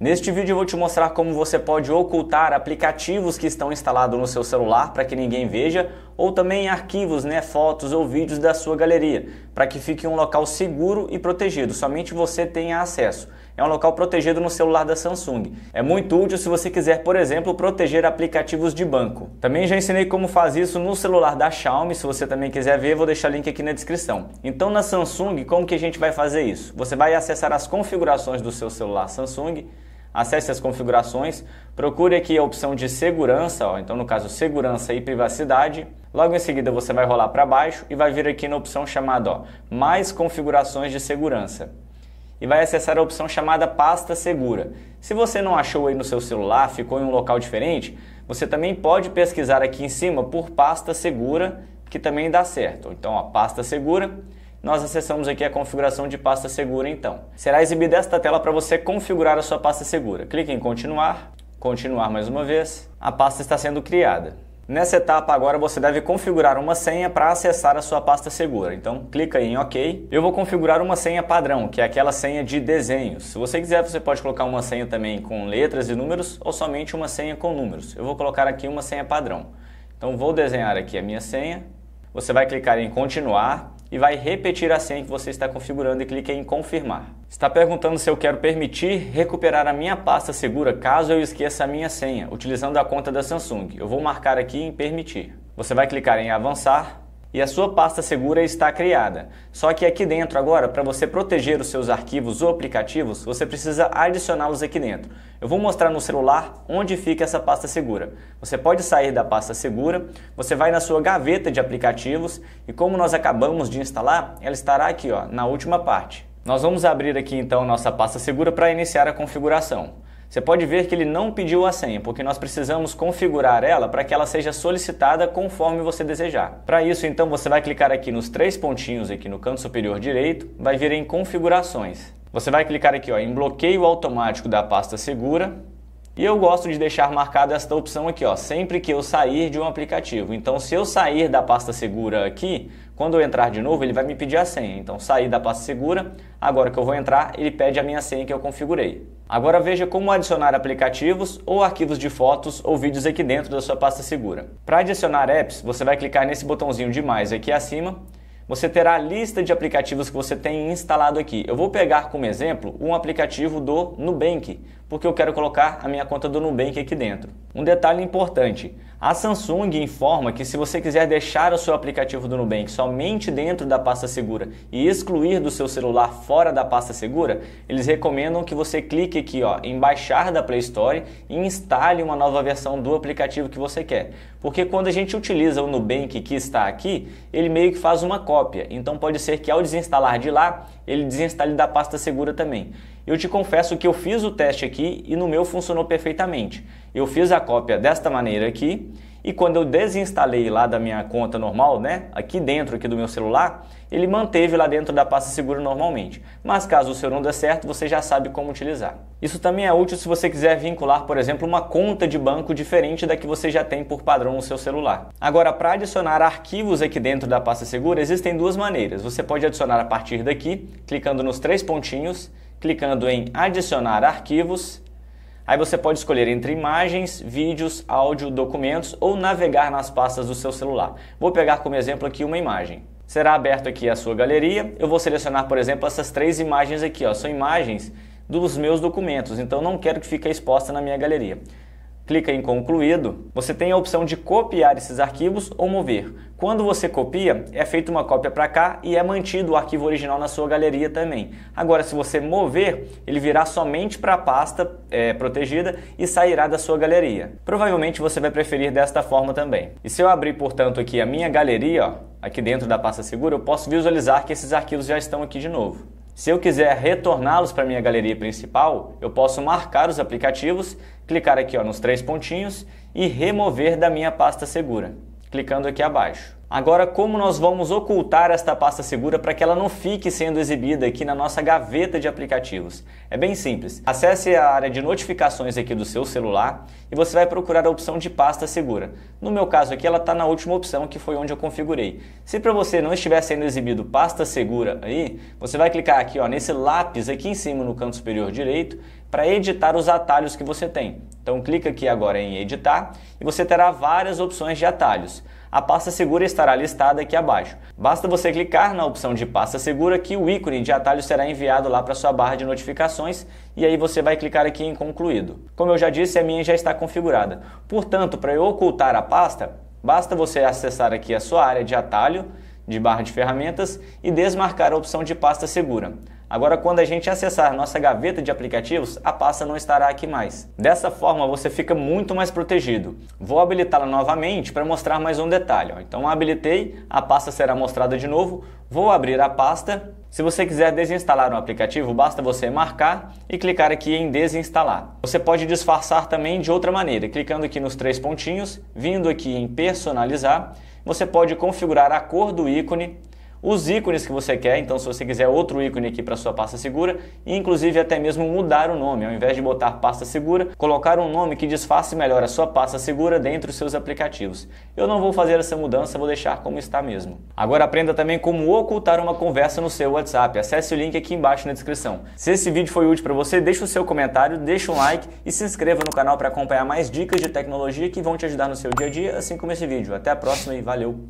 Neste vídeo eu vou te mostrar como você pode ocultar aplicativos que estão instalados no seu celular para que ninguém veja, ou também arquivos, né, fotos ou vídeos da sua galeria, para que fique um local seguro e protegido, somente você tenha acesso. É um local protegido no celular da Samsung. É muito útil se você quiser, por exemplo, proteger aplicativos de banco. Também já ensinei como fazer isso no celular da Xiaomi, se você também quiser ver, vou deixar o link aqui na descrição. Então na Samsung, como que a gente vai fazer isso? Você vai acessar as configurações do seu celular Samsung, Acesse as configurações, procure aqui a opção de segurança, ó, então no caso segurança e privacidade. Logo em seguida você vai rolar para baixo e vai vir aqui na opção chamada ó, mais configurações de segurança e vai acessar a opção chamada pasta segura. Se você não achou aí no seu celular, ficou em um local diferente, você também pode pesquisar aqui em cima por pasta segura, que também dá certo. Então, a pasta segura, nós acessamos aqui a configuração de pasta segura então. Será exibida esta tela para você configurar a sua pasta segura. Clique em continuar, continuar mais uma vez, a pasta está sendo criada. Nessa etapa agora você deve configurar uma senha para acessar a sua pasta segura. Então clica em OK. Eu vou configurar uma senha padrão, que é aquela senha de desenhos. Se você quiser, você pode colocar uma senha também com letras e números ou somente uma senha com números. Eu vou colocar aqui uma senha padrão. Então vou desenhar aqui a minha senha. Você vai clicar em continuar e vai repetir a senha que você está configurando e clique em confirmar. Está perguntando se eu quero permitir recuperar a minha pasta segura caso eu esqueça a minha senha, utilizando a conta da Samsung. Eu vou marcar aqui em permitir. Você vai clicar em avançar e a sua pasta segura está criada. Só que aqui dentro agora, para você proteger os seus arquivos ou aplicativos, você precisa adicioná-los aqui dentro. Eu vou mostrar no celular onde fica essa pasta segura. Você pode sair da pasta segura, você vai na sua gaveta de aplicativos e como nós acabamos de instalar, ela estará aqui ó, na última parte. Nós vamos abrir aqui então nossa pasta segura para iniciar a configuração. Você pode ver que ele não pediu a senha, porque nós precisamos configurar ela para que ela seja solicitada conforme você desejar. Para isso, então, você vai clicar aqui nos três pontinhos aqui no canto superior direito, vai vir em configurações. Você vai clicar aqui ó, em bloqueio automático da pasta segura, e eu gosto de deixar marcada esta opção aqui, ó, sempre que eu sair de um aplicativo. Então, se eu sair da pasta segura aqui, quando eu entrar de novo, ele vai me pedir a senha. Então, sair da pasta segura, agora que eu vou entrar, ele pede a minha senha que eu configurei. Agora veja como adicionar aplicativos ou arquivos de fotos ou vídeos aqui dentro da sua pasta segura. Para adicionar apps, você vai clicar nesse botãozinho de mais aqui acima você terá a lista de aplicativos que você tem instalado aqui. Eu vou pegar como exemplo um aplicativo do Nubank, porque eu quero colocar a minha conta do Nubank aqui dentro. Um detalhe importante: a Samsung informa que se você quiser deixar o seu aplicativo do Nubank somente dentro da pasta segura e excluir do seu celular fora da pasta segura, eles recomendam que você clique aqui ó, em baixar da Play Store e instale uma nova versão do aplicativo que você quer. Porque quando a gente utiliza o Nubank que está aqui, ele meio que faz uma cópia. Então pode ser que ao desinstalar de lá, ele desinstale da pasta segura também. Eu te confesso que eu fiz o teste aqui e no meu funcionou perfeitamente. Eu fiz a cópia desta maneira aqui e quando eu desinstalei lá da minha conta normal, né, aqui dentro aqui do meu celular, ele manteve lá dentro da pasta segura normalmente. Mas caso o seu não dê certo, você já sabe como utilizar. Isso também é útil se você quiser vincular, por exemplo, uma conta de banco diferente da que você já tem por padrão no seu celular. Agora, para adicionar arquivos aqui dentro da pasta segura, existem duas maneiras. Você pode adicionar a partir daqui, clicando nos três pontinhos, clicando em adicionar arquivos Aí você pode escolher entre imagens, vídeos, áudio, documentos ou navegar nas pastas do seu celular. Vou pegar como exemplo aqui uma imagem. Será aberto aqui a sua galeria. Eu vou selecionar, por exemplo, essas três imagens aqui. Ó. São imagens dos meus documentos, então não quero que fique exposta na minha galeria clica em concluído, você tem a opção de copiar esses arquivos ou mover. Quando você copia, é feita uma cópia para cá e é mantido o arquivo original na sua galeria também. Agora, se você mover, ele virá somente para a pasta é, protegida e sairá da sua galeria. Provavelmente você vai preferir desta forma também. E se eu abrir, portanto, aqui a minha galeria, ó, aqui dentro da pasta segura, eu posso visualizar que esses arquivos já estão aqui de novo. Se eu quiser retorná-los para minha galeria principal, eu posso marcar os aplicativos, clicar aqui ó, nos três pontinhos e remover da minha pasta segura, clicando aqui abaixo. Agora, como nós vamos ocultar esta pasta segura para que ela não fique sendo exibida aqui na nossa gaveta de aplicativos? É bem simples. Acesse a área de notificações aqui do seu celular e você vai procurar a opção de pasta segura. No meu caso aqui, ela está na última opção, que foi onde eu configurei. Se para você não estiver sendo exibido pasta segura aí, você vai clicar aqui ó, nesse lápis aqui em cima no canto superior direito para editar os atalhos que você tem. Então clica aqui agora em editar e você terá várias opções de atalhos a pasta segura estará listada aqui abaixo. Basta você clicar na opção de pasta segura que o ícone de atalho será enviado lá para sua barra de notificações e aí você vai clicar aqui em concluído. Como eu já disse, a minha já está configurada. Portanto, para eu ocultar a pasta, basta você acessar aqui a sua área de atalho de barra de ferramentas e desmarcar a opção de pasta segura. Agora, quando a gente acessar nossa gaveta de aplicativos, a pasta não estará aqui mais. Dessa forma, você fica muito mais protegido. Vou habilitá-la novamente para mostrar mais um detalhe. Então, habilitei, a pasta será mostrada de novo. Vou abrir a pasta. Se você quiser desinstalar um aplicativo, basta você marcar e clicar aqui em desinstalar. Você pode disfarçar também de outra maneira, clicando aqui nos três pontinhos, vindo aqui em personalizar você pode configurar a cor do ícone os ícones que você quer, então se você quiser outro ícone aqui para sua pasta segura, e inclusive até mesmo mudar o nome, ao invés de botar pasta segura, colocar um nome que disfarce melhor a sua pasta segura dentro dos seus aplicativos. Eu não vou fazer essa mudança, vou deixar como está mesmo. Agora aprenda também como ocultar uma conversa no seu WhatsApp. Acesse o link aqui embaixo na descrição. Se esse vídeo foi útil para você, deixe o seu comentário, deixe um like e se inscreva no canal para acompanhar mais dicas de tecnologia que vão te ajudar no seu dia a dia, assim como esse vídeo. Até a próxima e valeu!